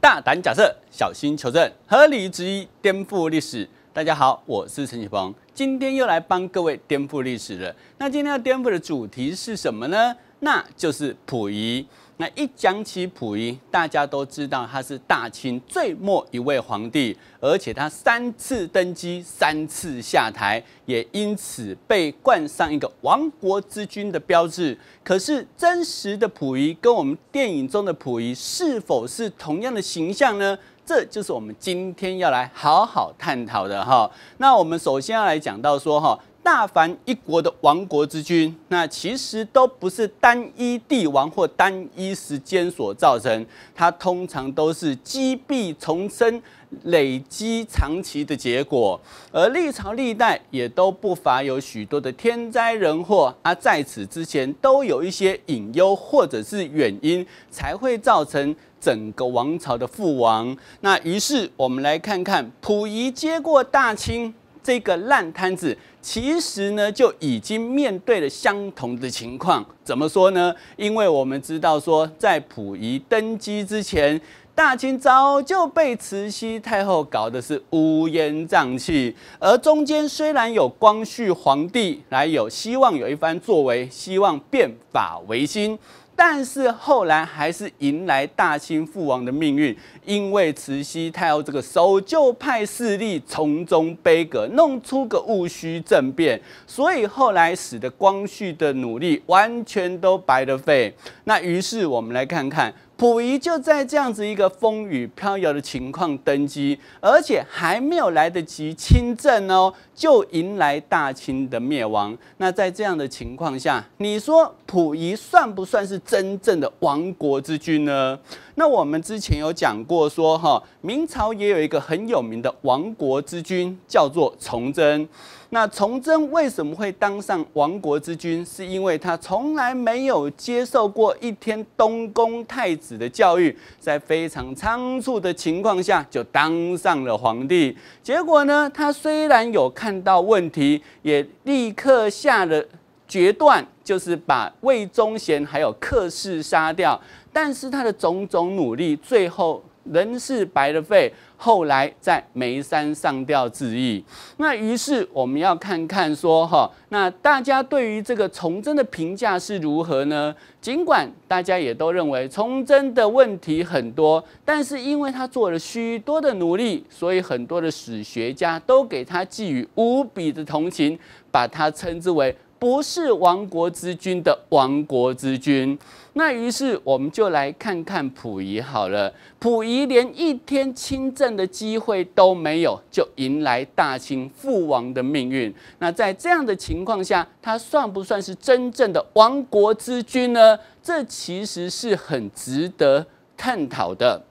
大胆假设，小心求证，合理质疑，颠覆历史。大家好，我是陈启峰，今天又来帮各位颠覆历史了。那今天要颠覆的主题是什么呢？那就是溥仪。那一讲起溥仪，大家都知道他是大清最末一位皇帝，而且他三次登基，三次下台，也因此被冠上一个亡国之君的标志。可是，真实的溥仪跟我们电影中的溥仪是否是同样的形象呢？这就是我们今天要来好好探讨的哈。那我们首先要来讲到说哈。大凡一国的亡国之君，那其实都不是单一帝王或单一时间所造成，它通常都是积弊丛生、累积长期的结果。而历朝历代也都不乏有许多的天灾人祸，啊，在此之前都有一些隐忧或者是原因，才会造成整个王朝的覆亡。那于是我们来看看溥仪接过大清。这个烂摊子其实呢，就已经面对了相同的情况。怎么说呢？因为我们知道说，在溥仪登基之前，大清早就被慈禧太后搞的是乌烟瘴气。而中间虽然有光绪皇帝来有希望有一番作为，希望变法维新。但是后来还是迎来大清父王的命运，因为慈禧太后这个守旧派势力从中悲革，弄出个戊戌政变，所以后来使得光绪的努力完全都白了费。那于是我们来看看。溥仪就在这样子一个风雨飘摇的情况登基，而且还没有来得及亲政哦，就迎来大清的灭亡。那在这样的情况下，你说溥仪算不算是真正的亡国之君呢？那我们之前有讲过，说哈，明朝也有一个很有名的亡国之君，叫做崇祯。那崇祯为什么会当上亡国之君？是因为他从来没有接受过一天东宫太子的教育，在非常仓促的情况下就当上了皇帝。结果呢，他虽然有看到问题，也立刻下了决断，就是把魏忠贤还有客氏杀掉。但是他的种种努力，最后仍是白了费。后来在眉山上吊自缢。那于是我们要看看说哈，那大家对于这个崇祯的评价是如何呢？尽管大家也都认为崇祯的问题很多，但是因为他做了许多的努力，所以很多的史学家都给他寄予无比的同情，把他称之为。不是亡国之君的亡国之君，那于是我们就来看看溥仪好了。溥仪连一天亲政的机会都没有，就迎来大清覆亡的命运。那在这样的情况下，他算不算是真正的亡国之君呢？这其实是很值得探讨的。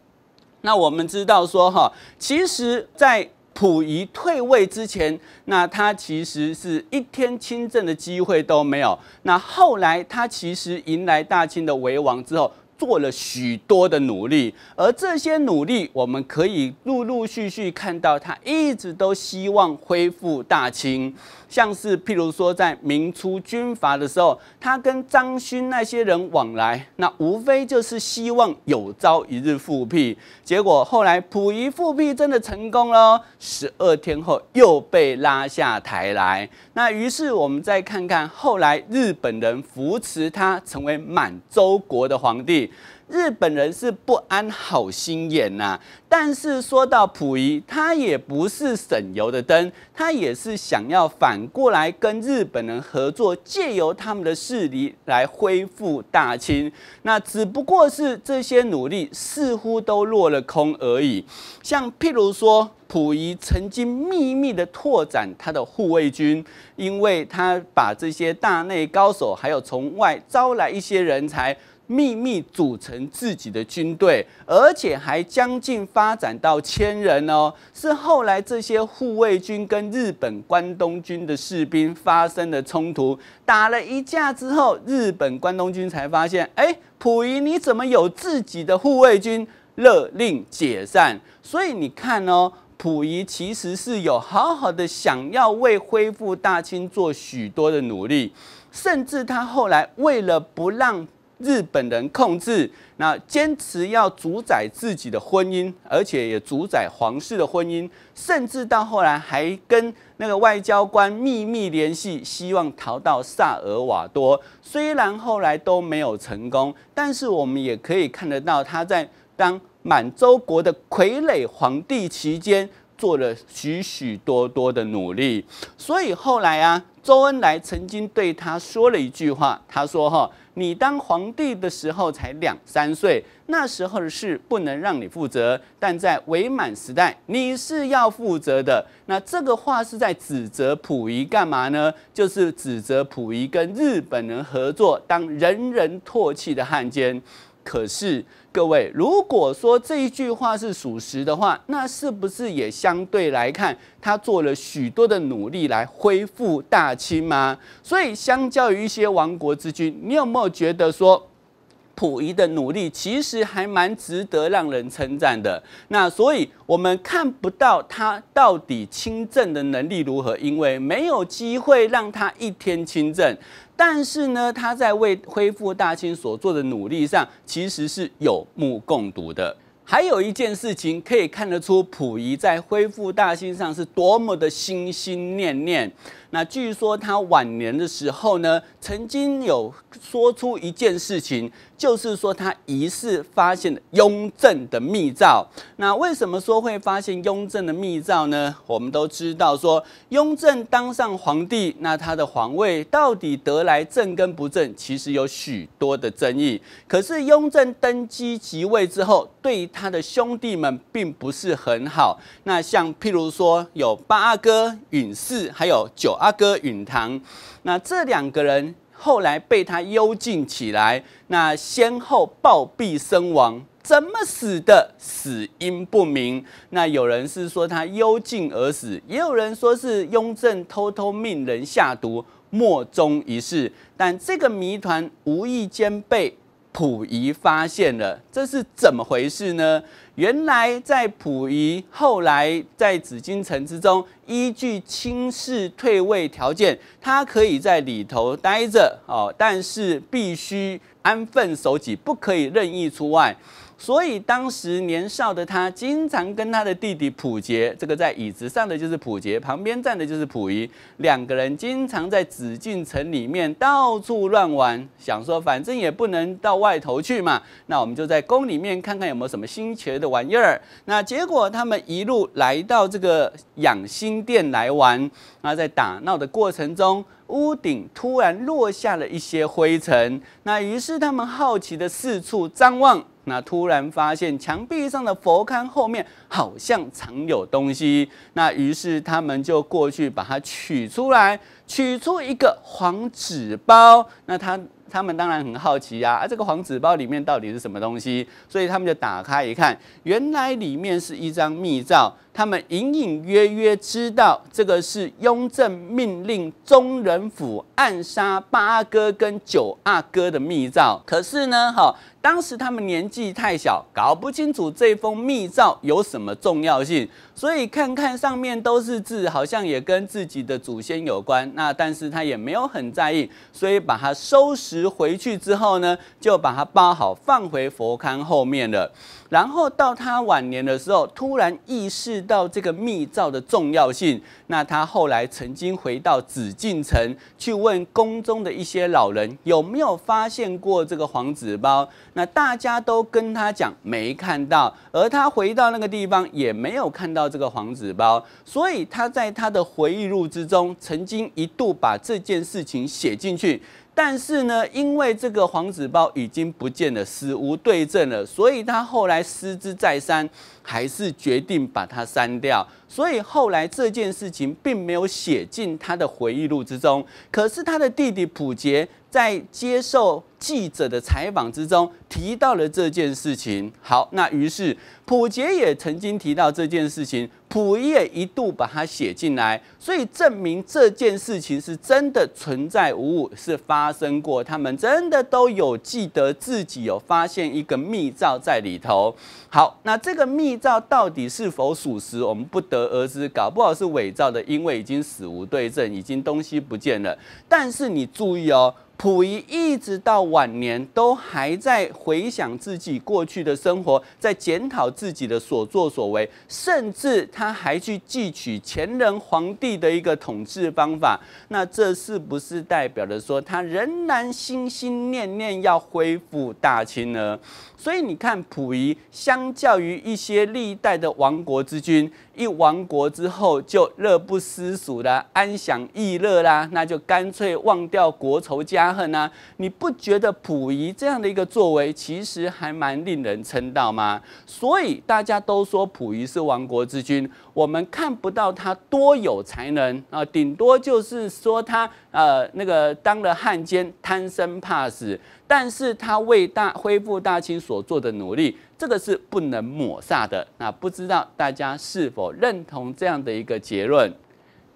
那我们知道说哈，其实，在溥仪退位之前，那他其实是一天亲政的机会都没有。那后来他其实迎来大清的为王之后，做了许多的努力，而这些努力，我们可以陆陆续续看到，他一直都希望恢复大清。像是譬如说，在明初军阀的时候，他跟张勋那些人往来，那无非就是希望有朝一日复辟。结果后来溥仪复辟真的成功了，十二天后又被拉下台来。那于是我们再看看后来日本人扶持他成为满洲国的皇帝。日本人是不安好心眼呐，但是说到溥仪，他也不是省油的灯，他也是想要反过来跟日本人合作，借由他们的势力来恢复大清。那只不过是这些努力似乎都落了空而已。像譬如说，溥仪曾经秘密的拓展他的护卫军，因为他把这些大内高手，还有从外招来一些人才。秘密组成自己的军队，而且还将近发展到千人哦。是后来这些护卫军跟日本关东军的士兵发生了冲突，打了一架之后，日本关东军才发现，哎，溥仪你怎么有自己的护卫军？勒令解散。所以你看哦，溥仪其实是有好好的想要为恢复大清做许多的努力，甚至他后来为了不让日本人控制，那坚持要主宰自己的婚姻，而且也主宰皇室的婚姻，甚至到后来还跟那个外交官秘密联系，希望逃到萨尔瓦多。虽然后来都没有成功，但是我们也可以看得到他在当满洲国的傀儡皇帝期间，做了许许多多的努力。所以后来啊，周恩来曾经对他说了一句话，他说：“哈。”你当皇帝的时候才两三岁，那时候的事不能让你负责。但在伪满时代，你是要负责的。那这个话是在指责溥仪干嘛呢？就是指责溥仪跟日本人合作，当人人唾弃的汉奸。可是。各位，如果说这一句话是属实的话，那是不是也相对来看，他做了许多的努力来恢复大清吗？所以，相较于一些亡国之君，你有没有觉得说？溥仪的努力其实还蛮值得让人称赞的。那所以我们看不到他到底亲政的能力如何，因为没有机会让他一天亲政。但是呢，他在为恢复大清所做的努力上，其实是有目共睹的。还有一件事情可以看得出，溥仪在恢复大清上是多么的心心念念。那据说他晚年的时候呢，曾经有说出一件事情。就是说，他疑似发现了雍正的密诏。那为什么说会发现雍正的密诏呢？我们都知道，说雍正当上皇帝，那他的皇位到底得来正跟不正，其实有许多的争议。可是雍正登基即位之后，对他的兄弟们并不是很好。那像譬如说，有八阿哥允祀，还有九阿哥允堂，那这两个人。后来被他幽禁起来，那先后暴毙身亡，怎么死的？死因不明。那有人是说他幽禁而死，也有人说是雍正偷偷命人下毒，莫衷一是。但这个谜团无意间被。溥仪发现了，这是怎么回事呢？原来在溥仪后来在紫禁城之中，依据清室退位条件，他可以在里头待着哦，但是必须安分守己，不可以任意出外。所以当时年少的他经常跟他的弟弟溥杰，这个在椅子上的就是溥杰，旁边站的就是溥仪，两个人经常在紫禁城里面到处乱玩，想说反正也不能到外头去嘛，那我们就在宫里面看看有没有什么新奇的玩意儿。那结果他们一路来到这个养心殿来玩，那在打闹的过程中，屋顶突然落下了一些灰尘，那于是他们好奇的四处张望。那突然发现墙壁上的佛龛后面好像藏有东西，那于是他们就过去把它取出来，取出一个黄纸包。那他他们当然很好奇啊，啊，这个黄纸包里面到底是什么东西？所以他们就打开一看，原来里面是一张密诏。他们隐隐约约知道这个是雍正命令宗人府暗杀八阿哥跟九阿哥的密诏，可是呢，好，当时他们年纪太小，搞不清楚这封密诏有什么重要性，所以看看上面都是字，好像也跟自己的祖先有关，那但是他也没有很在意，所以把它收拾回去之后呢，就把它包好放回佛龛后面了。然后到他晚年的时候，突然意识到这个密诏的重要性。那他后来曾经回到紫禁城，去问宫中的一些老人有没有发现过这个黄纸包。那大家都跟他讲没看到，而他回到那个地方也没有看到这个黄纸包。所以他在他的回忆录之中，曾经一度把这件事情写进去。但是呢，因为这个黄纸包已经不见了，死无对证了，所以他后来思之再三，还是决定把它删掉。所以后来这件事情并没有写进他的回忆录之中。可是他的弟弟普杰在接受记者的采访之中提到了这件事情。好，那于是普杰也曾经提到这件事情。溥仪也一度把它写进来，所以证明这件事情是真的存在无误，是发生过，他们真的都有记得自己有发现一个密诏在里头。好，那这个密诏到底是否属实，我们不得而知，搞不好是伪造的，因为已经死无对证，已经东西不见了。但是你注意哦。溥仪一直到晚年都还在回想自己过去的生活，在检讨自己的所作所为，甚至他还去汲取前人皇帝的一个统治方法。那这是不是代表着说他仍然心心念念要恢复大清呢？所以你看，溥仪相较于一些历代的亡国之君，一亡国之后就乐不思蜀啦，安享逸乐啦，那就干脆忘掉国仇家。恨呢？你不觉得溥仪这样的一个作为，其实还蛮令人称道吗？所以大家都说溥仪是亡国之君。我们看不到他多有才能啊，顶多就是说他呃那个当了汉奸，贪生怕死。但是他为大恢复大清所做的努力，这个是不能抹煞的。那不知道大家是否认同这样的一个结论？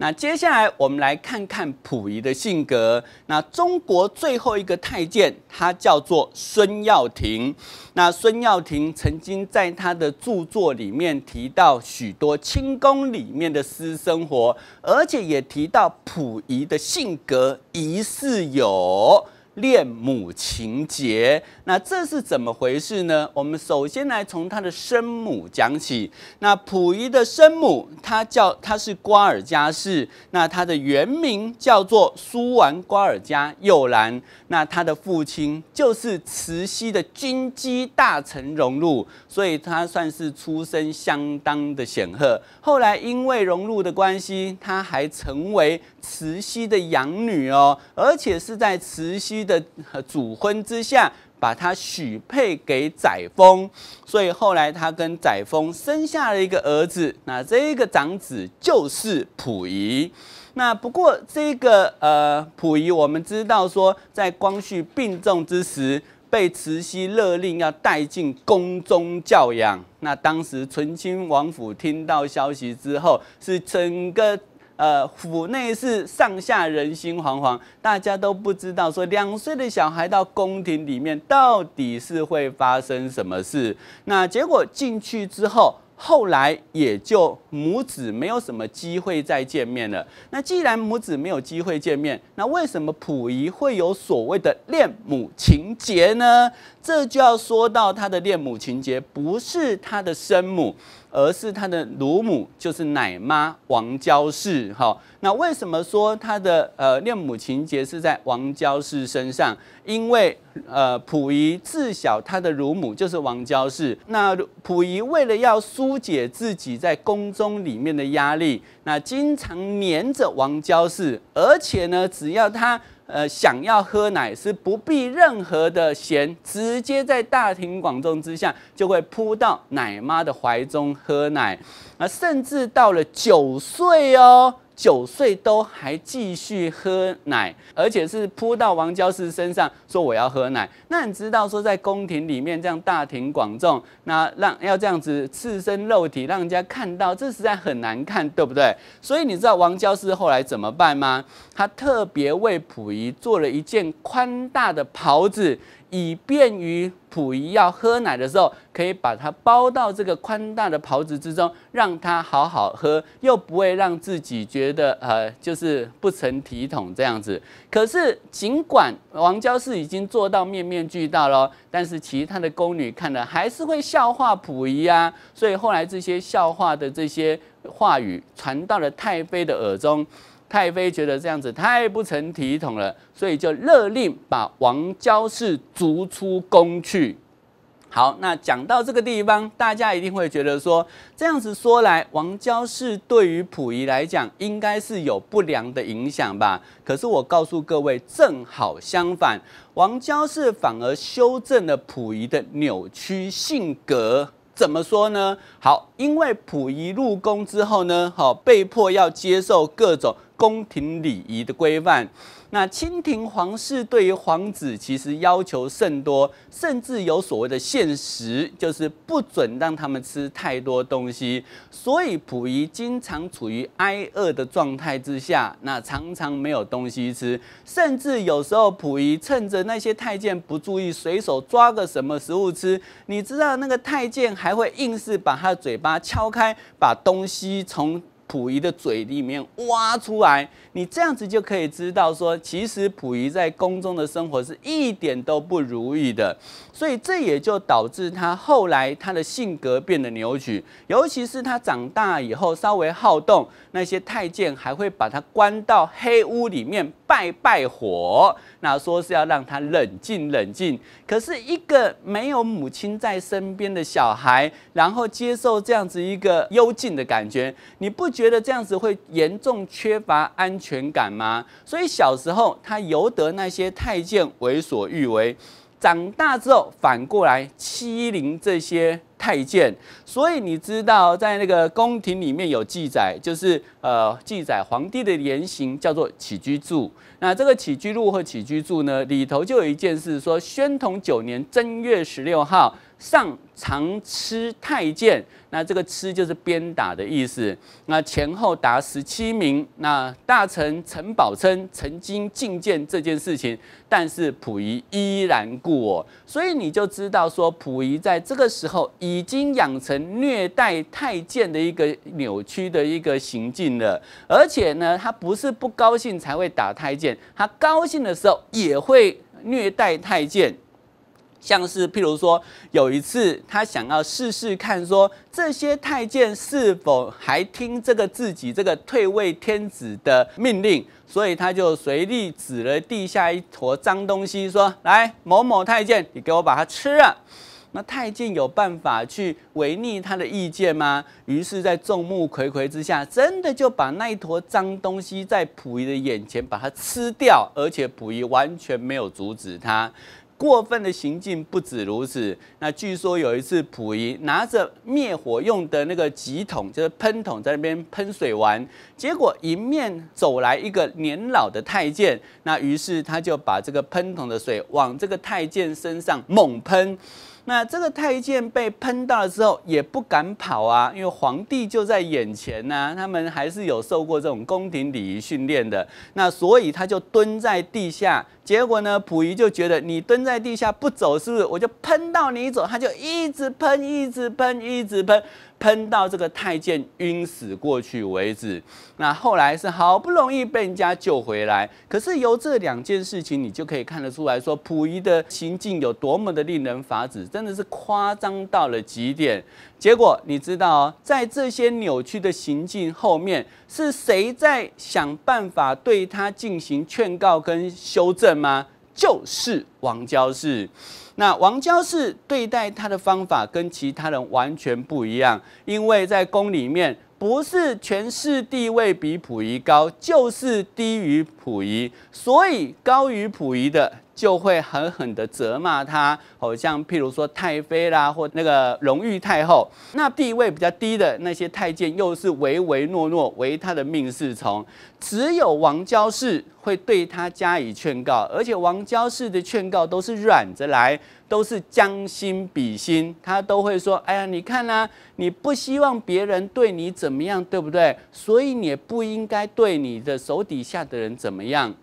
那接下来我们来看看溥仪的性格。那中国最后一个太监，他叫做孙耀庭。那孙耀庭曾经在他的著作里面提到许多清宫里面的私生活，而且也提到溥仪的性格，疑似有。恋母情节，那这是怎么回事呢？我们首先来从他的生母讲起。那溥仪的生母，他叫他是瓜尔佳氏，那他的原名叫做苏完瓜尔佳幼兰。那他的父亲就是慈禧的军机大臣荣禄，所以他算是出身相当的显赫。后来因为荣禄的关系，他还成为慈禧的养女哦，而且是在慈禧。的主婚之下，把他许配给载沣，所以后来他跟载沣生下了一个儿子，那这一个长子就是溥仪。那不过这个呃溥仪，我们知道说，在光绪病重之时，被慈禧勒令要带进宫中教养。那当时醇亲王府听到消息之后，是整个。呃，府内是上下人心惶惶，大家都不知道说两岁的小孩到宫廷里面到底是会发生什么事。那结果进去之后，后来也就母子没有什么机会再见面了。那既然母子没有机会见面，那为什么溥仪会有所谓的恋母情结呢？这就要说到他的恋母情结不是他的生母。而是他的乳母就是奶妈王娇氏，哈，那为什么说他的呃恋母情节是在王娇氏身上？因为呃溥仪自小他的乳母就是王娇氏，那溥仪为了要疏解自己在宫中里面的压力，那经常黏着王娇氏，而且呢，只要他。呃，想要喝奶是不必任何的嫌，直接在大庭广众之下就会扑到奶妈的怀中喝奶，啊，甚至到了九岁哦。九岁都还继续喝奶，而且是扑到王娇氏身上说我要喝奶。那你知道说在宫廷里面这样大庭广众，那让要这样子赤身肉体让人家看到，这实在很难看，对不对？所以你知道王娇氏后来怎么办吗？他特别为溥仪做了一件宽大的袍子。以便于溥仪要喝奶的时候，可以把它包到这个宽大的袍子之中，让他好好喝，又不会让自己觉得呃就是不成体统这样子。可是尽管王娇是已经做到面面俱到了，但是其他的宫女看了还是会笑话溥仪啊。所以后来这些笑话的这些话语传到了太妃的耳中。太妃觉得这样子太不成体统了，所以就勒令把王娇氏逐出宫去。好，那讲到这个地方，大家一定会觉得说，这样子说来，王娇氏对于溥仪来讲，应该是有不良的影响吧？可是我告诉各位，正好相反，王娇氏反而修正了溥仪的扭曲性格。怎么说呢？好，因为溥仪入宫之后呢，好被迫要接受各种宫廷礼仪的规范。那清廷皇室对于皇子其实要求甚多，甚至有所谓的限时，就是不准让他们吃太多东西。所以溥仪经常处于挨饿的状态之下，那常常没有东西吃，甚至有时候溥仪趁着那些太监不注意，随手抓个什么食物吃，你知道那个太监还会硬是把他嘴巴敲开，把东西从。溥仪的嘴里面挖出来，你这样子就可以知道说，其实溥仪在宫中的生活是一点都不如意的，所以这也就导致他后来他的性格变得扭曲，尤其是他长大以后稍微好动，那些太监还会把他关到黑屋里面拜拜火，那说是要让他冷静冷静。可是，一个没有母亲在身边的小孩，然后接受这样子一个幽静的感觉，你不。觉得这样子会严重缺乏安全感吗？所以小时候他由得那些太监为所欲为，长大之后反过来欺凌这些太监。所以你知道，在那个宫廷里面有记载，就是呃，记载皇帝的言行叫做《起居注》。那这个《起居录》或《起居注》呢，里头就有一件事，说宣统九年正月十六号。上常吃太监，那这个吃就是鞭打的意思。那前后达十七名。那大臣陈宝琛曾经觐见这件事情，但是溥仪依然故我。所以你就知道说，溥仪在这个时候已经养成虐待太监的一个扭曲的一个行径了。而且呢，他不是不高兴才会打太监，他高兴的时候也会虐待太监。像是譬如说，有一次他想要试试看，说这些太监是否还听这个自己这个退位天子的命令，所以他就随地指了地下一坨脏东西，说：“来，某某太监，你给我把它吃了。”那太监有办法去违逆他的意见吗？于是，在众目睽睽之下，真的就把那一坨脏东西在溥仪的眼前把它吃掉，而且溥仪完全没有阻止他。过分的行径不止如此。那据说有一次，溥仪拿着灭火用的那个几桶，就是喷桶，在那边喷水玩，结果迎面走来一个年老的太监，那于是他就把这个喷桶的水往这个太监身上猛喷。那这个太监被喷到了之后也不敢跑啊，因为皇帝就在眼前呢，他们还是有受过这种宫廷礼仪训练的，那所以他就蹲在地下。结果呢？溥仪就觉得你蹲在地下不走，是不是我就喷到你走？他就一直喷，一直喷，一直喷，喷到这个太监晕死过去为止。那后来是好不容易被人家救回来。可是由这两件事情，你就可以看得出来说，溥仪的行径有多么的令人发指，真的是夸张到了极点。结果你知道，在这些扭曲的行径后面是谁在想办法对他进行劝告跟修正吗？就是王娇士。那王娇士对待他的方法跟其他人完全不一样，因为在宫里面不是权势地位比溥仪高，就是低于溥仪，所以高于溥仪的。就会狠狠的责骂他，哦，像譬如说太妃啦，或那个荣誉太后，那地位比较低的那些太监，又是唯唯诺诺，唯他的命是从。只有王娇氏会对他加以劝告，而且王娇氏的劝告都是软着来，都是将心比心，他都会说：“哎呀，你看啦，你不希望别人对你怎么样，对不对？所以你不应该对你的手底下的人怎么样。”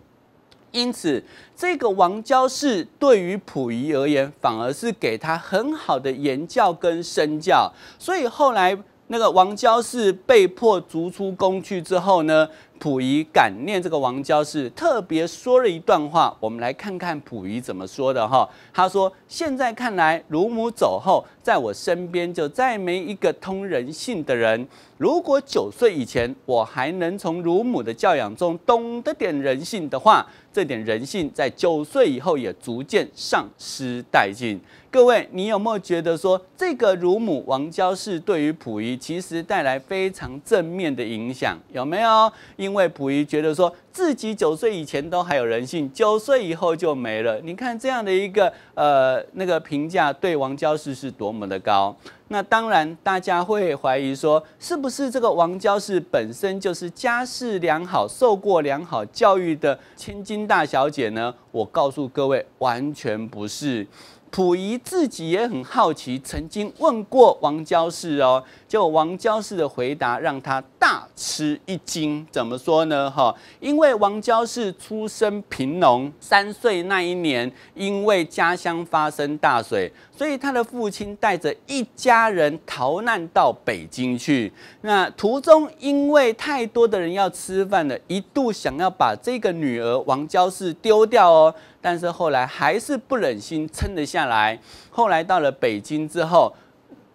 因此，这个王娇氏对于溥仪而言，反而是给他很好的言教跟身教。所以后来，那个王娇氏被迫逐出宫去之后呢，溥仪感念这个王娇氏，特别说了一段话。我们来看看溥仪怎么说的哈。他说：“现在看来，乳母走后，在我身边就再没一个通人性的人。如果九岁以前我还能从乳母的教养中懂得点人性的话。”这点人性在九岁以后也逐渐丧失殆尽。各位，你有没有觉得说这个乳母王娇氏对于溥仪其实带来非常正面的影响？有没有？因为溥仪觉得说自己九岁以前都还有人性，九岁以后就没了。你看这样的一个呃那个评价，对王娇氏是多么的高。那当然，大家会怀疑说，是不是这个王娇氏本身就是家世良好、受过良好教育的千金大小姐呢？我告诉各位，完全不是。溥仪自己也很好奇，曾经问过王娇氏哦，就王娇氏的回答让他大吃一惊。怎么说呢？哈，因为王娇氏出身贫农，三岁那一年，因为家乡发生大水。所以他的父亲带着一家人逃难到北京去。那途中，因为太多的人要吃饭了，一度想要把这个女儿王娇氏丢掉哦。但是后来还是不忍心撑了下来。后来到了北京之后。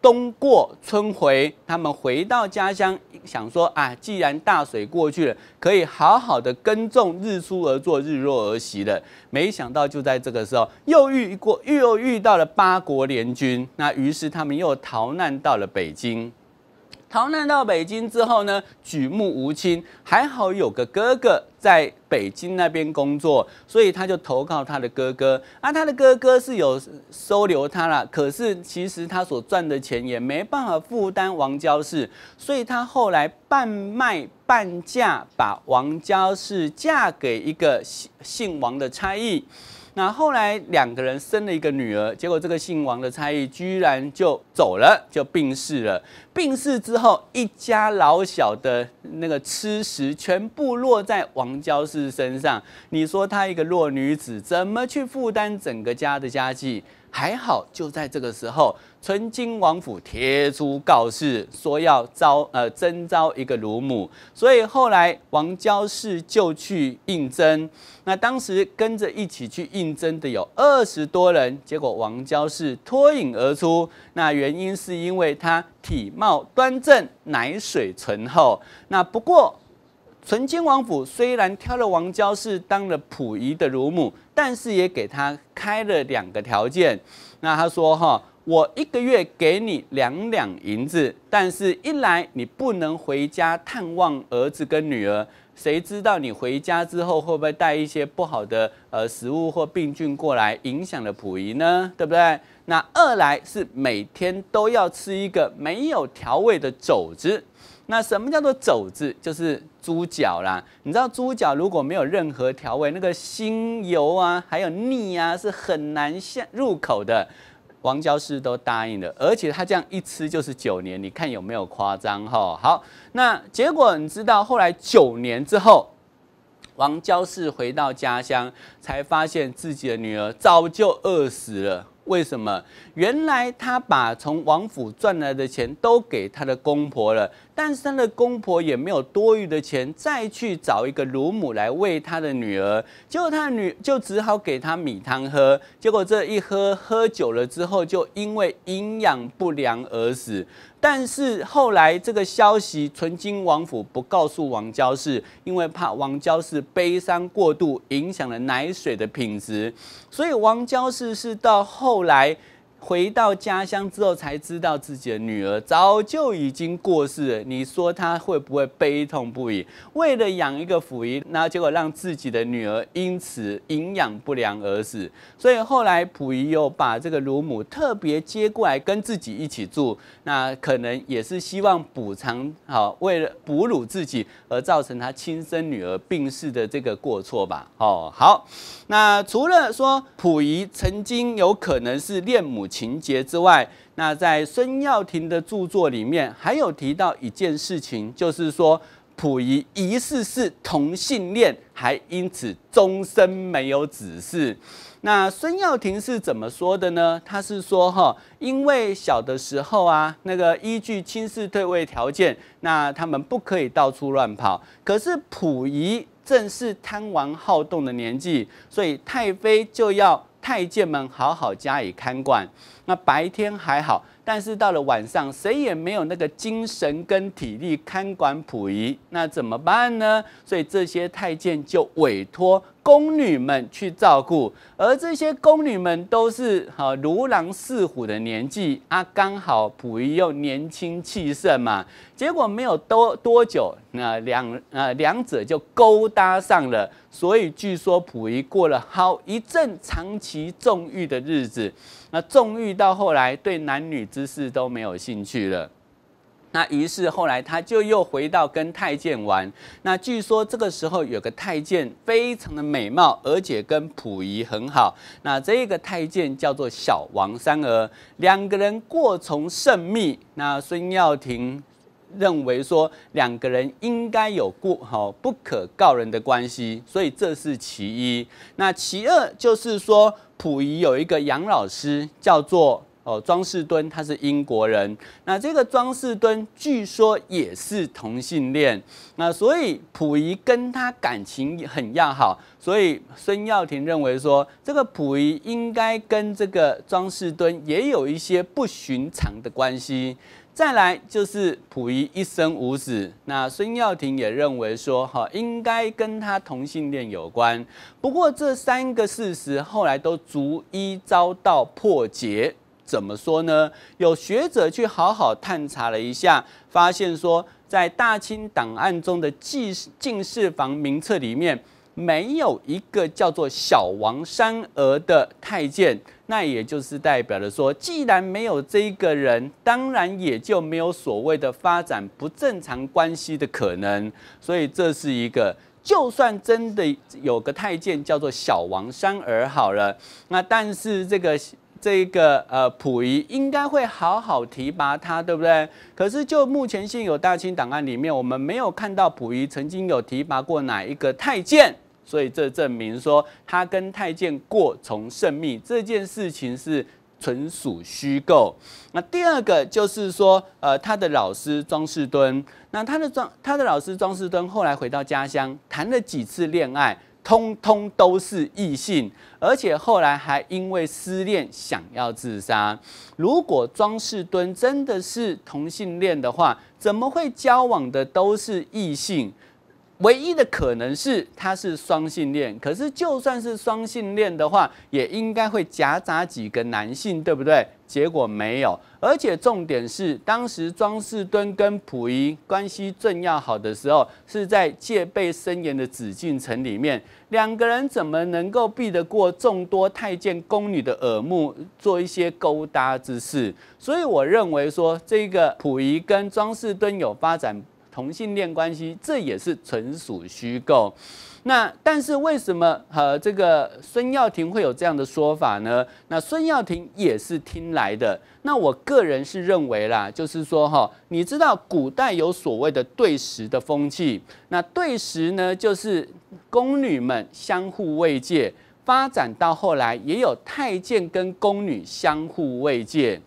冬过春回，他们回到家乡，想说啊，既然大水过去了，可以好好的耕种，日出而作，日落而息了。没想到就在这个时候，又遇过，又遇到了八国联军，那于是他们又逃难到了北京。逃难到北京之后呢，举目无亲，还好有个哥哥在北京那边工作，所以他就投靠他的哥哥。而他的哥哥是有收留他了，可是其实他所赚的钱也没办法负担王娇氏，所以他后来半卖半价把王娇氏嫁给一个姓姓王的差役。那后来两个人生了一个女儿，结果这个姓王的差役居然就走了，就病逝了。病逝之后，一家老小的那个吃食全部落在王娇氏身上。你说她一个弱女子，怎么去负担整个家的家计？还好就在这个时候。纯金王府贴出告示，说要招呃征招一个乳母，所以后来王娇氏就去应征。那当时跟着一起去应征的有二十多人，结果王娇氏脱颖而出。那原因是因为她体貌端正，奶水醇厚。那不过纯金王府虽然挑了王娇氏当了溥仪的乳母，但是也给她开了两个条件。那他说哈。我一个月给你两两银子，但是一来你不能回家探望儿子跟女儿，谁知道你回家之后会不会带一些不好的呃食物或病菌过来，影响了溥仪呢？对不对？那二来是每天都要吃一个没有调味的肘子，那什么叫做肘子？就是猪脚啦。你知道猪脚如果没有任何调味，那个腥油啊，还有腻啊，是很难下入口的。王娇氏都答应了，而且他这样一吃就是九年，你看有没有夸张哈？好，那结果你知道后来九年之后，王娇氏回到家乡，才发现自己的女儿早就饿死了。为什么？原来他把从王府赚来的钱都给他的公婆了，但是他的公婆也没有多余的钱，再去找一个乳母来喂他的女儿，结果他女就只好给他米汤喝，结果这一喝喝久了之后，就因为营养不良而死。但是后来这个消息，纯金王府不告诉王娇氏，因为怕王娇氏悲伤过度，影响了奶水的品质，所以王娇氏是到后来。回到家乡之后，才知道自己的女儿早就已经过世。你说他会不会悲痛不已？为了养一个溥仪，那结果让自己的女儿因此营养不良而死。所以后来溥仪又把这个乳母特别接过来跟自己一起住。那可能也是希望补偿，好为了哺乳自己而造成他亲生女儿病逝的这个过错吧。哦，好。那除了说溥仪曾经有可能是恋母情节之外，那在孙耀庭的著作里面还有提到一件事情，就是说溥仪疑似是同性恋，还因此终身没有子嗣。那孙耀庭是怎么说的呢？他是说哈，因为小的时候啊，那个依据亲事退位条件，那他们不可以到处乱跑，可是溥仪。正是贪玩好动的年纪，所以太妃就要太监们好好加以看管。那白天还好。但是到了晚上，谁也没有那个精神跟体力看管溥仪，那怎么办呢？所以这些太监就委托宫女们去照顾，而这些宫女们都是好如狼似虎的年纪，啊，刚好溥仪又年轻气盛嘛，结果没有多多久，那两呃两者就勾搭上了，所以据说溥仪过了好一阵长期纵欲的日子。那纵欲到后来，对男女之事都没有兴趣了。那于是后来他就又回到跟太监玩。那据说这个时候有个太监非常的美貌，而且跟溥仪很好。那这个太监叫做小王三儿，两个人过从甚密。那孙耀庭认为说两个人应该有过好不可告人的关系，所以这是其一。那其二就是说，溥仪有一个杨老师叫做哦庄士敦，他是英国人。那这个庄士敦据说也是同性恋。那所以溥仪跟他感情很要好，所以孙耀庭认为说，这个溥仪应该跟这个庄士敦也有一些不寻常的关系。再来就是溥仪一生无子，那孙耀庭也认为说，哈应该跟他同性恋有关。不过这三个事实后来都逐一遭到破解。怎么说呢？有学者去好好探查了一下，发现说，在大清档案中的进进士房名册里面，没有一个叫做小王三儿的太监。那也就是代表了说，既然没有这个人，当然也就没有所谓的发展不正常关系的可能。所以这是一个，就算真的有个太监叫做小王三儿好了，那但是这个这个呃溥仪应该会好好提拔他，对不对？可是就目前现有大清档案里面，我们没有看到溥仪曾经有提拔过哪一个太监。所以这证明说，他跟太监过从甚密这件事情是纯属虚构。那第二个就是说，呃，他的老师庄士敦，那他的庄他的老师庄士敦后来回到家乡，谈了几次恋爱，通通都是异性，而且后来还因为失恋想要自杀。如果庄士敦真的是同性恋的话，怎么会交往的都是异性？唯一的可能是他是双性恋，可是就算是双性恋的话，也应该会夹杂几个男性，对不对？结果没有，而且重点是，当时庄士敦跟溥仪关系正要好的时候，是在戒备森严的紫禁城里面，两个人怎么能够避得过众多太监宫女的耳目，做一些勾搭之事？所以我认为说，这个溥仪跟庄士敦有发展。同性恋关系，这也是纯属虚构。那但是为什么和这个孙耀庭会有这样的说法呢？那孙耀庭也是听来的。那我个人是认为啦，就是说哈，你知道古代有所谓的对食的风气。那对食呢，就是宫女们相互慰藉，发展到后来也有太监跟宫女相互慰藉。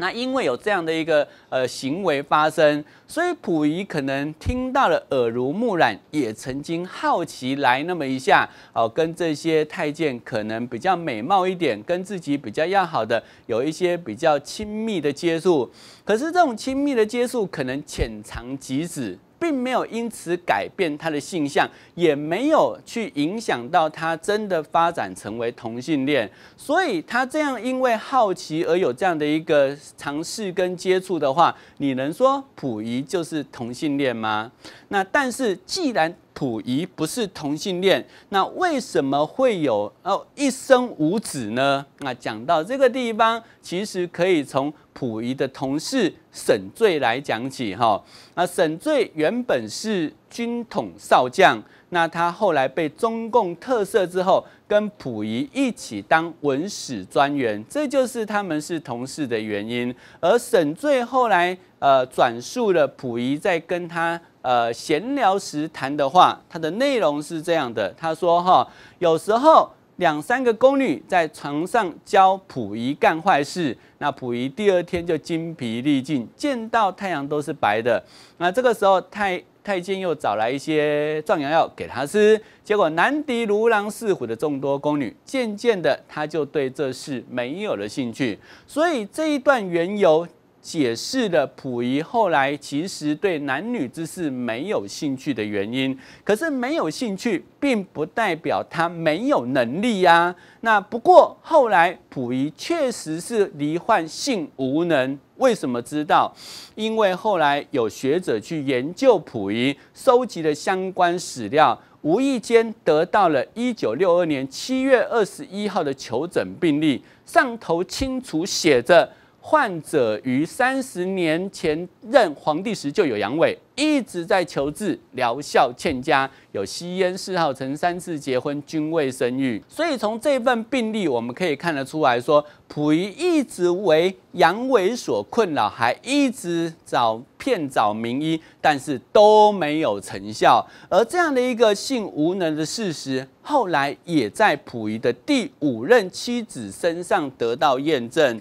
那因为有这样的一个呃行为发生，所以溥仪可能听到了耳濡目染，也曾经好奇来那么一下哦，跟这些太监可能比较美貌一点，跟自己比较要好的有一些比较亲密的接触，可是这种亲密的接触可能潜藏即止。并没有因此改变他的性向，也没有去影响到他真的发展成为同性恋。所以，他这样因为好奇而有这样的一个尝试跟接触的话，你能说溥仪就是同性恋吗？那但是既然。溥仪不是同性恋，那为什么会有哦一生无子呢？那讲到这个地方，其实可以从溥仪的同事沈醉来讲起哈。那沈醉原本是军统少将，那他后来被中共特赦之后，跟溥仪一起当文史专员，这就是他们是同事的原因。而沈醉后来呃转述了溥仪在跟他。呃，闲聊时谈的话，它的内容是这样的。他说：“哈，有时候两三个宫女在床上教溥仪干坏事，那溥仪第二天就精疲力尽，见到太阳都是白的。那这个时候，太太监又找来一些壮阳药给他吃，结果难敌如狼似虎的众多宫女，渐渐的他就对这事没有了兴趣。所以这一段缘由。”解释了溥仪后来其实对男女之事没有兴趣的原因，可是没有兴趣并不代表他没有能力呀。那不过后来溥仪确实是罹患性无能，为什么知道？因为后来有学者去研究溥仪收集的相关史料，无意间得到了一九六二年七月二十一号的求诊病例，上头清楚写着。患者于三十年前任皇帝时就有阳痿，一直在求治，疗效欠佳。有吸烟嗜好，曾三次结婚，均未生育。所以从这份病例，我们可以看得出来说，溥仪一直为阳痿所困扰，还一直找。骗找名医，但是都没有成效。而这样的一个性无能的事实，后来也在溥仪的第五任妻子身上得到验证。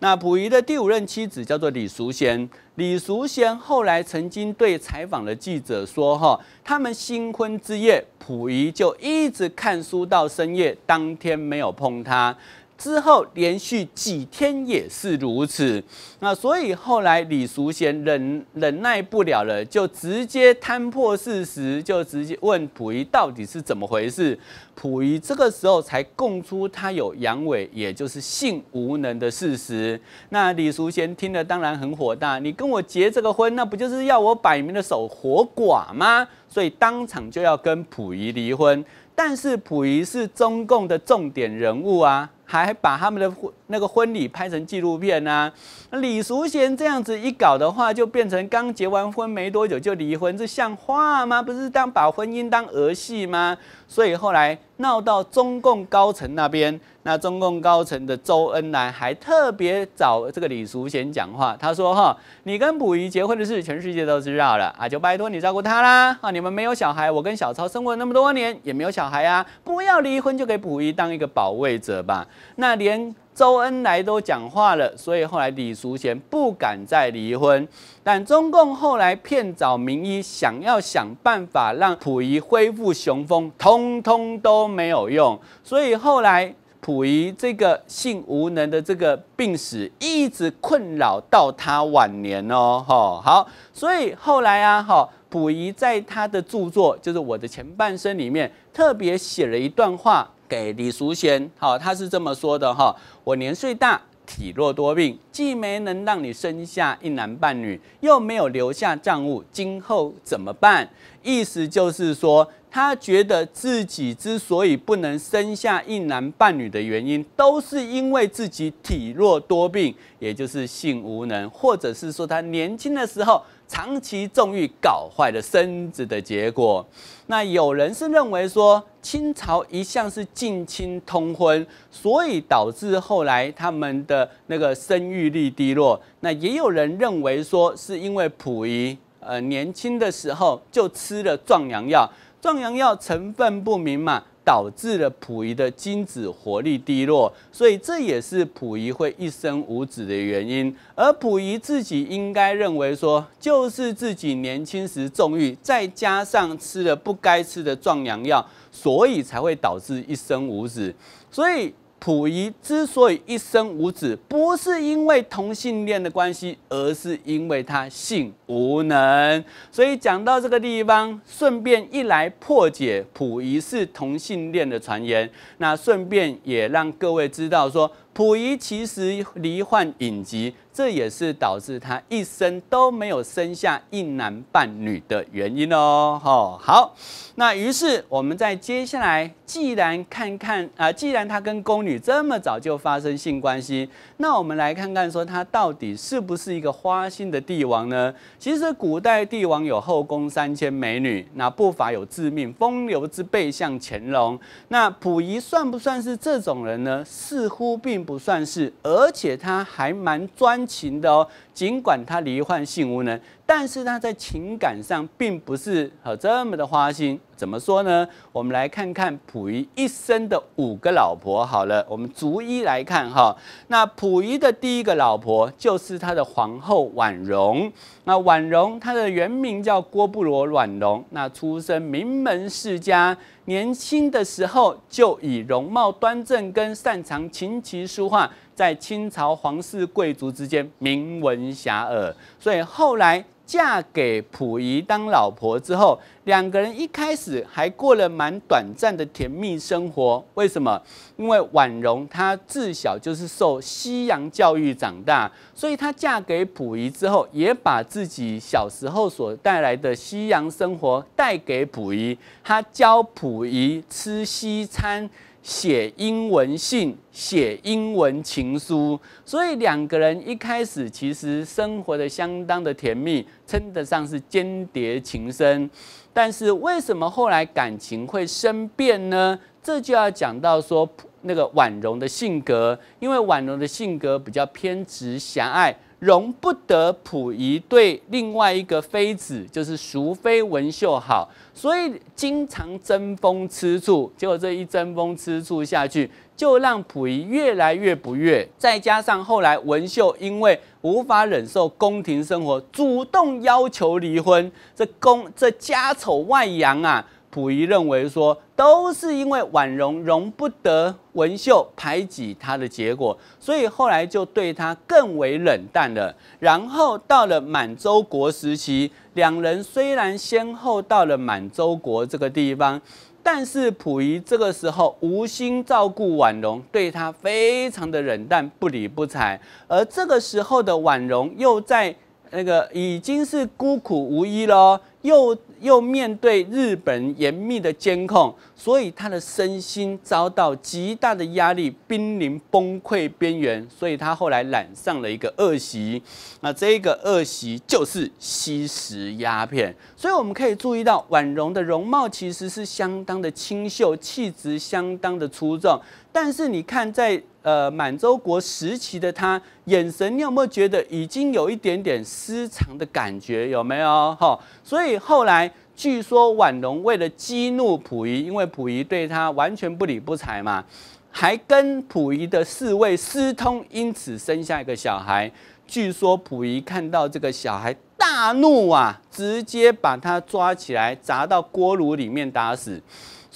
那溥仪的第五任妻子叫做李淑贤，李淑贤后来曾经对采访的记者说：“哈，他们新婚之夜，溥仪就一直看书到深夜，当天没有碰他。之后连续几天也是如此，那所以后来李淑贤忍忍耐不了了，就直接摊破事实，就直接问溥仪到底是怎么回事。溥仪这个时候才供出他有阳痿，也就是性无能的事实。那李淑贤听了当然很火大，你跟我结这个婚，那不就是要我摆明的守活寡吗？所以当场就要跟溥仪离婚。但是溥仪是中共的重点人物啊。还把他们的婚那个婚礼拍成纪录片呢。李淑贤这样子一搞的话，就变成刚结完婚没多久就离婚，这像话吗？不是当把婚姻当儿戏吗？所以后来闹到中共高层那边，那中共高层的周恩来还特别找这个李淑贤讲话，他说：“哈，你跟溥仪结婚的事，全世界都知道了啊，就拜托你照顾他啦。啊，你们没有小孩，我跟小超生活那么多年也没有小孩啊，不要离婚，就给溥仪当一个保卫者吧。”那连。周恩来都讲话了，所以后来李淑贤不敢再离婚。但中共后来骗找名医，想要想办法让溥仪恢复雄风，通通都没有用。所以后来溥仪这个性无能的这个病史，一直困扰到他晚年哦。哈，好，所以后来啊，哈，溥仪在他的著作，就是我的前半生里面，特别写了一段话。给李淑贤，好，他是这么说的哈。我年岁大，体弱多病，既没能让你生下一男半女，又没有留下账务，今后怎么办？意思就是说，他觉得自己之所以不能生下一男半女的原因，都是因为自己体弱多病，也就是性无能，或者是说他年轻的时候。长期纵欲搞坏了身子的结果，那有人是认为说清朝一向是近亲通婚，所以导致后来他们的那个生育率低落。那也有人认为说是因为溥仪呃年轻的时候就吃了壮阳药，壮阳药成分不明嘛。导致了溥仪的精子活力低落，所以这也是溥仪会一生无子的原因。而溥仪自己应该认为说，就是自己年轻时纵欲，再加上吃了不该吃的壮阳药，所以才会导致一生无子。所以。溥仪之所以一生无子，不是因为同性恋的关系，而是因为他性无能。所以讲到这个地方，顺便一来破解溥仪是同性恋的传言，那顺便也让各位知道说。溥仪其实罹患隐疾，这也是导致他一生都没有生下一男半女的原因哦。好，那于是我们在接下来，既然看看啊，既然他跟宫女这么早就发生性关系。那我们来看看，说他到底是不是一个花心的帝王呢？其实古代帝王有后宫三千美女，那不乏有致命风流之辈，像乾隆。那溥仪算不算是这种人呢？似乎并不算是，而且他还蛮专情的哦。尽管他罹患性无能。但是他在情感上并不是和这么的花心，怎么说呢？我们来看看溥仪一生的五个老婆好了，我们逐一来看哈。那溥仪的第一个老婆就是他的皇后婉容。那婉容她的原名叫郭布罗婉容，那出身名门世家，年轻的时候就以容貌端正跟擅长琴棋书画，在清朝皇室贵族之间名闻遐迩，所以后来。嫁给溥仪当老婆之后，两个人一开始还过了蛮短暂的甜蜜生活。为什么？因为婉容她自小就是受西洋教育长大，所以她嫁给溥仪之后，也把自己小时候所带来的西洋生活带给溥仪。她教溥仪吃西餐。写英文信，写英文情书，所以两个人一开始其实生活的相当的甜蜜，称得上是间谍情深。但是为什么后来感情会生变呢？这就要讲到说那个婉容的性格，因为婉容的性格比较偏执、狭隘。容不得溥仪对另外一个妃子，就是淑妃文绣好，所以经常争风吃醋。结果这一争风吃醋下去，就让溥仪越来越不悦。再加上后来文绣因为无法忍受宫廷生活，主动要求离婚，这宫这家丑外扬啊。溥仪认为说，都是因为婉容容不得文秀排挤他的结果，所以后来就对他更为冷淡了。然后到了满洲国时期，两人虽然先后到了满洲国这个地方，但是溥仪这个时候无心照顾婉容，对他非常的冷淡，不理不睬。而这个时候的婉容又在那个已经是孤苦无依了，又。又面对日本严密的监控，所以他的身心遭到极大的压力，濒临崩溃边缘。所以他后来染上了一个恶习，那这一个恶习就是吸食鸦片。所以我们可以注意到婉容的容貌其实是相当的清秀，气质相当的出众。但是你看，在呃满洲国时期的他眼神，你有没有觉得已经有一点点失常的感觉？有没有哈？所以后来据说婉容为了激怒溥仪，因为溥仪对他完全不理不睬嘛，还跟溥仪的侍卫私通，因此生下一个小孩。据说溥仪看到这个小孩大怒啊，直接把他抓起来砸到锅炉里面打死。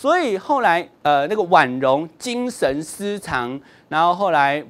所以后来，呃，那个婉容精神失常，然后后来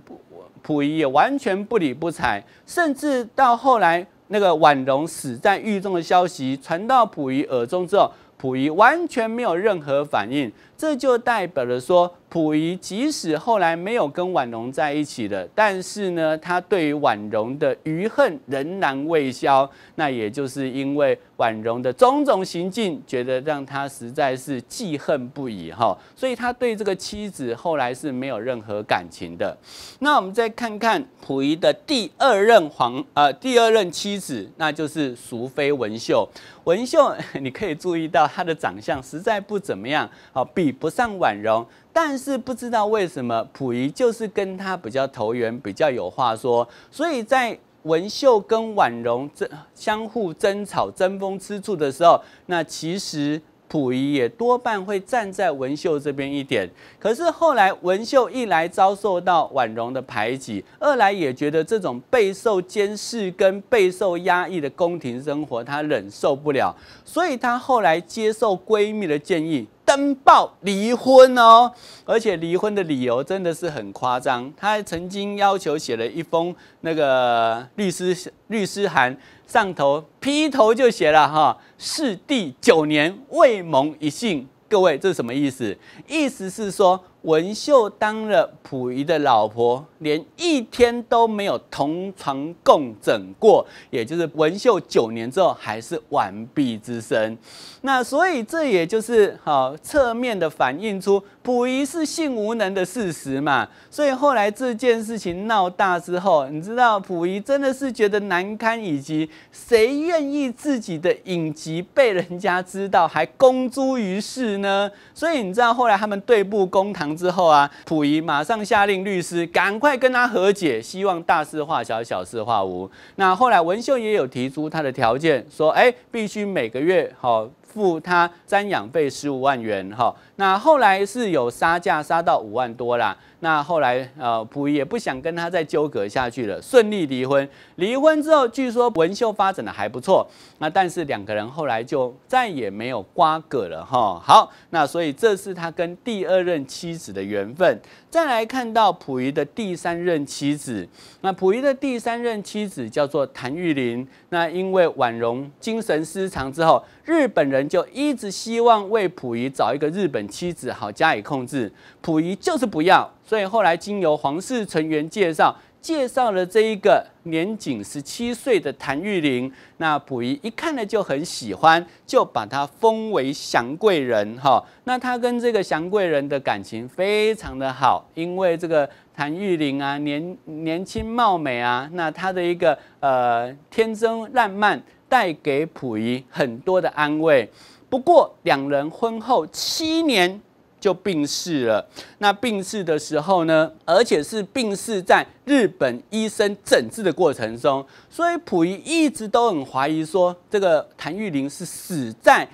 溥仪也完全不理不睬，甚至到后来那个婉容死在狱中的消息传到溥仪耳中之后，溥仪完全没有任何反应。这就代表了说，溥仪即使后来没有跟婉容在一起了，但是呢，他对于婉容的余恨仍然未消。那也就是因为婉容的种种行径，觉得让他实在是记恨不已哈。所以他对这个妻子后来是没有任何感情的。那我们再看看溥仪的第二任皇呃第二任妻子，那就是淑妃文秀。文秀，你可以注意到她的长相实在不怎么样好比。不上婉容，但是不知道为什么溥仪就是跟他比较投缘，比较有话说。所以在文秀跟婉容争相互争吵、争风吃醋的时候，那其实溥仪也多半会站在文秀这边一点。可是后来文秀一来遭受到婉容的排挤，二来也觉得这种备受监视跟备受压抑的宫廷生活，她忍受不了，所以她后来接受闺蜜的建议。申报离婚哦，而且离婚的理由真的是很夸张。他还曾经要求写了一封那个律师律师函，上头劈头就写了哈，是弟九年未蒙一信。各位，这是什么意思？意思是说。文秀当了溥仪的老婆，连一天都没有同床共枕过，也就是文秀九年之后还是完璧之身。那所以这也就是好侧面的反映出溥仪是性无能的事实嘛。所以后来这件事情闹大之后，你知道溥仪真的是觉得难堪，以及谁愿意自己的隐疾被人家知道还公诸于世呢？所以你知道后来他们对簿公堂。之后啊，溥仪马上下令律师赶快跟他和解，希望大事化小，小事化无。那后来文秀也有提出他的条件，说：哎，必须每个月好。付他赡养费十五万元，哈，那后来是有杀价杀到五万多啦。那后来呃，溥仪也不想跟他再纠葛下去了，顺利离婚。离婚之后，据说文秀发展的还不错，那但是两个人后来就再也没有瓜葛了，哈。好，那所以这是他跟第二任妻子的缘分。再来看到溥仪的第三任妻子，那溥仪的第三任妻子叫做谭玉玲。那因为婉容精神失常之后。日本人就一直希望为溥仪找一个日本妻子，好加以控制。溥仪就是不要，所以后来经由皇室成员介绍，介绍了这一个年仅十七岁的谭玉林。那溥仪一看了就很喜欢，就把他封为祥贵人。哈，那他跟这个祥贵人的感情非常的好，因为这个谭玉林啊，年年轻貌美啊，那他的一个呃天真烂漫。带给溥仪很多的安慰，不过两人婚后七年就病逝了。那病逝的时候呢，而且是病逝在日本医生诊治的过程中，所以溥仪一直都很怀疑说，这个谭玉林是死在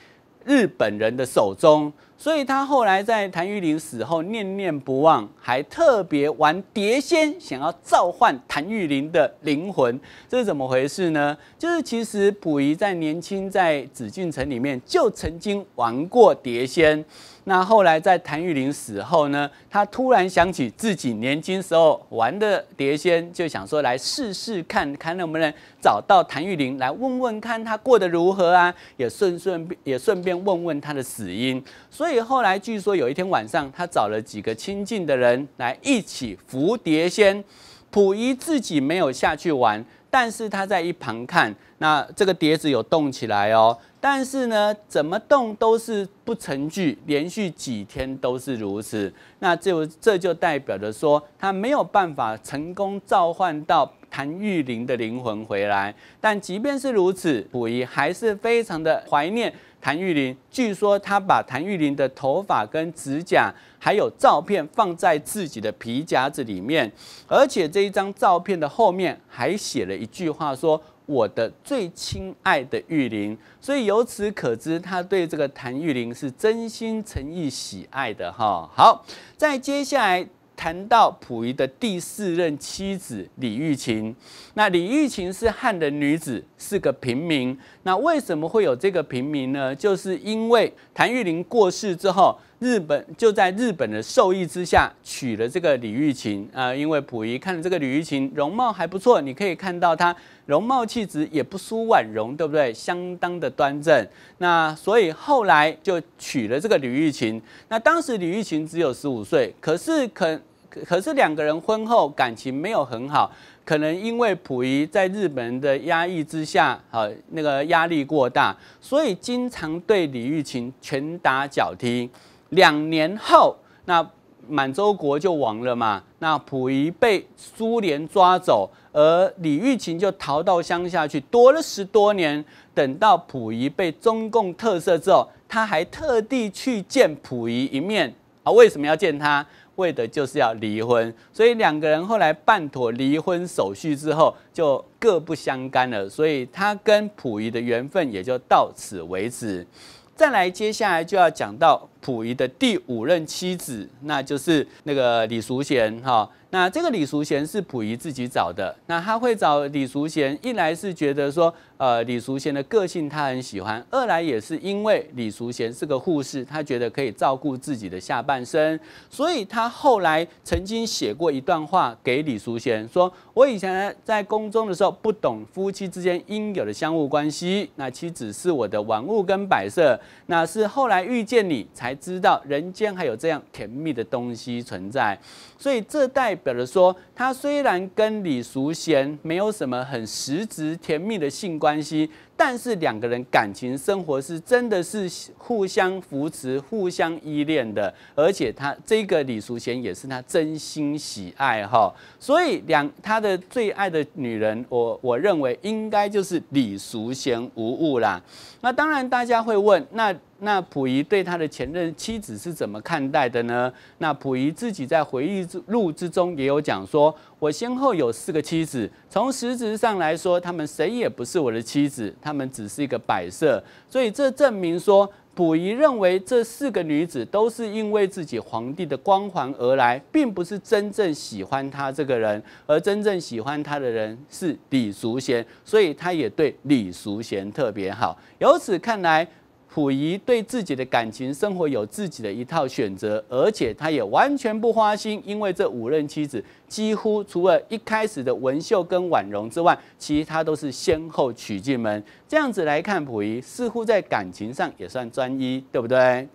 日本人的手中。所以他后来在谭玉麟死后念念不忘，还特别玩碟仙，想要召唤谭玉麟的灵魂，这是怎么回事呢？就是其实溥仪在年轻在紫禁城里面就曾经玩过碟仙。那后来在谭玉麟死后呢，他突然想起自己年轻时候玩的碟仙，就想说来试试看看能不能找到谭玉麟，来问问看他过得如何啊，也顺顺也顺便问问他的死因。所以后来据说有一天晚上，他找了几个亲近的人来一起扶碟仙，溥仪自己没有下去玩。但是他在一旁看，那这个碟子有动起来哦。但是呢，怎么动都是不成句，连续几天都是如此。那就这就代表着说，他没有办法成功召唤到谭玉林的灵魂回来。但即便是如此，溥仪还是非常的怀念。谭玉林，据说他把谭玉林的头发、跟指甲，还有照片放在自己的皮夹子里面，而且这一张照片的后面还写了一句话，说：“我的最亲爱的玉林。”所以由此可知，他对这个谭玉林是真心诚意喜爱的哈。好，在接下来。谈到溥仪的第四任妻子李玉琴，那李玉琴是汉人女子，是个平民。那为什么会有这个平民呢？就是因为谭玉林过世之后。日本就在日本的授意之下娶了这个李玉琴啊，因为溥仪看了这个李玉琴容貌还不错，你可以看到她容貌气质也不输婉容，对不对？相当的端正。那所以后来就娶了这个李玉琴。那当时李玉琴只有十五岁，可是可可可是两个人婚后感情没有很好，可能因为溥仪在日本人的压抑之下，呃，那个压力过大，所以经常对李玉琴拳打脚踢。两年后，那满洲国就亡了嘛。那溥仪被苏联抓走，而李玉琴就逃到乡下去躲了十多年。等到溥仪被中共特赦之后，他还特地去见溥仪一面。啊，为什么要见他？为的就是要离婚。所以两个人后来办妥离婚手续之后，就各不相干了。所以他跟溥仪的缘分也就到此为止。再来，接下来就要讲到溥仪的第五任妻子，那就是那个李淑贤哈。那这个李淑贤是溥仪自己找的，那他会找李淑贤，一来是觉得说。呃，李淑贤的个性他很喜欢。二来也是因为李淑贤是个护士，他觉得可以照顾自己的下半身，所以他后来曾经写过一段话给李淑贤，说我以前在宫中的时候不懂夫妻之间应有的相互关系，那妻子是我的玩物跟摆设，那是后来遇见你才知道人间还有这样甜蜜的东西存在，所以这代表着说。他虽然跟李淑贤没有什么很实质甜蜜的性关系，但是两个人感情生活是真的是互相扶持、互相依恋的，而且他这个李淑贤也是他真心喜爱哈，所以两他的最爱的女人，我我认为应该就是李淑贤无误啦。那当然，大家会问那。那溥仪对他的前任妻子是怎么看待的呢？那溥仪自己在回忆录之中也有讲说，我先后有四个妻子，从实质上来说，他们谁也不是我的妻子，他们只是一个摆设。所以这证明说，溥仪认为这四个女子都是因为自己皇帝的光环而来，并不是真正喜欢他这个人，而真正喜欢他的人是李淑贤，所以他也对李淑贤特别好。由此看来。溥仪对自己的感情生活有自己的一套选择，而且他也完全不花心，因为这五任妻子几乎除了一开始的文秀跟婉容之外，其他都是先后娶进门。这样子来看，溥仪似乎在感情上也算专一，对不对？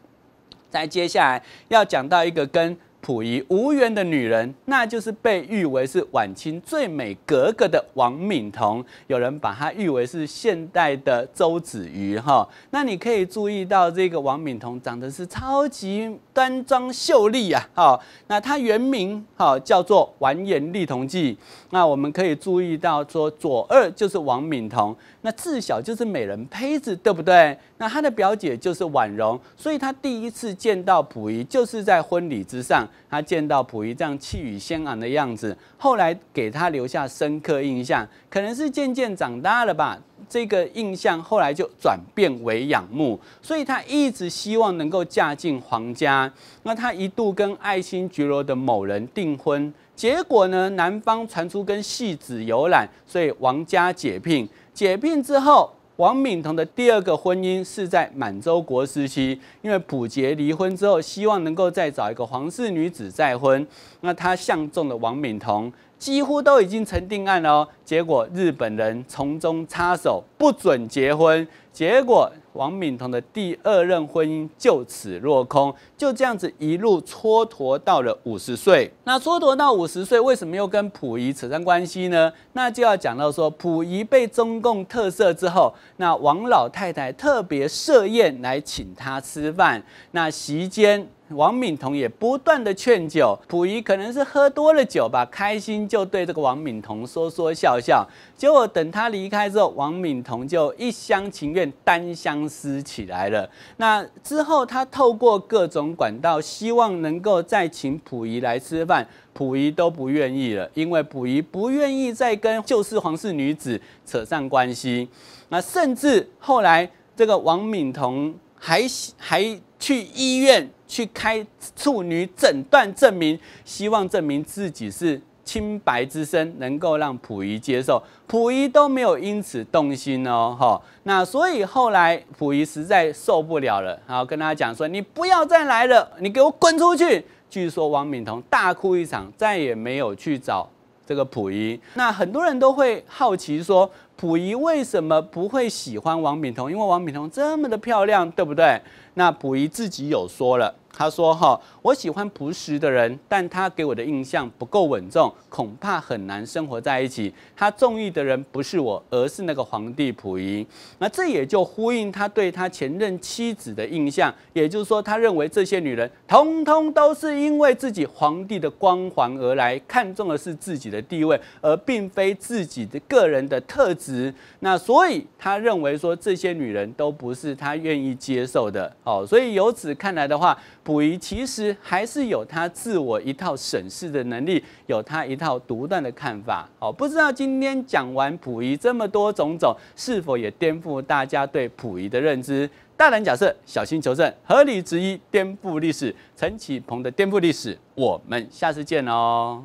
再接下来要讲到一个跟。溥仪无缘的女人，那就是被誉为是晚清最美格格的王敏彤。有人把她誉为是现代的周子瑜，哈。那你可以注意到，这个王敏彤长得是超级端庄秀丽啊，哈。那她原名哈叫做完颜丽瞳记。那我们可以注意到，说左二就是王敏彤，那自小就是美人胚子，对不对？那她的表姐就是婉容，所以她第一次见到溥仪就是在婚礼之上，她见到溥仪这样气宇轩昂的样子，后来给她留下深刻印象，可能是渐渐长大了吧。这个印象后来就转变为仰慕，所以他一直希望能够嫁进皇家。那他一度跟爱新觉罗的某人订婚，结果呢，男方传出跟戏子游览，所以王家解聘。解聘之后。王敏彤的第二个婚姻是在满洲国时期，因为溥杰离婚之后，希望能够再找一个皇室女子再婚，那他相中了王敏彤几乎都已经成定案了，结果日本人从中插手，不准结婚，结果。王敏彤的第二任婚姻就此落空，就这样子一路蹉跎到了五十岁。那蹉跎到五十岁，为什么又跟溥仪扯上关系呢？那就要讲到说，溥仪被中共特赦之后，那王老太太特别设宴来请他吃饭。那席间，王敏彤也不断的劝酒，溥仪可能是喝多了酒吧，开心就对这个王敏彤说说笑笑。结果等他离开之后，王敏彤就一厢情愿，单相。司起来了。那之后，他透过各种管道，希望能够再请溥仪来吃饭，溥仪都不愿意了，因为溥仪不愿意再跟旧式皇室女子扯上关系。那甚至后来，这个王敏彤还还去医院去开处女诊断证明，希望证明自己是。清白之身能够让溥仪接受，溥仪都没有因此动心哦，哈。那所以后来溥仪实在受不了了，然后跟他讲说：“你不要再来了，你给我滚出去。”据说王敏彤大哭一场，再也没有去找这个溥仪。那很多人都会好奇说，溥仪为什么不会喜欢王敏彤？因为王敏彤这么的漂亮，对不对？那溥仪自己有说了。他说：“哈，我喜欢朴实的人，但他给我的印象不够稳重，恐怕很难生活在一起。他中意的人不是我，而是那个皇帝溥仪。那这也就呼应他对他前任妻子的印象，也就是说，他认为这些女人通通都是因为自己皇帝的光环而来，看重的是自己的地位，而并非自己的个人的特质。那所以他认为说这些女人都不是他愿意接受的。哦，所以由此看来的话。”溥仪其实还是有他自我一套审视的能力，有他一套独断的看法。哦，不知道今天讲完溥仪这么多种种，是否也颠覆大家对溥仪的认知？大胆假设，小心求证，合理质疑，颠覆历史。陈启鹏的颠覆历史，我们下次见哦。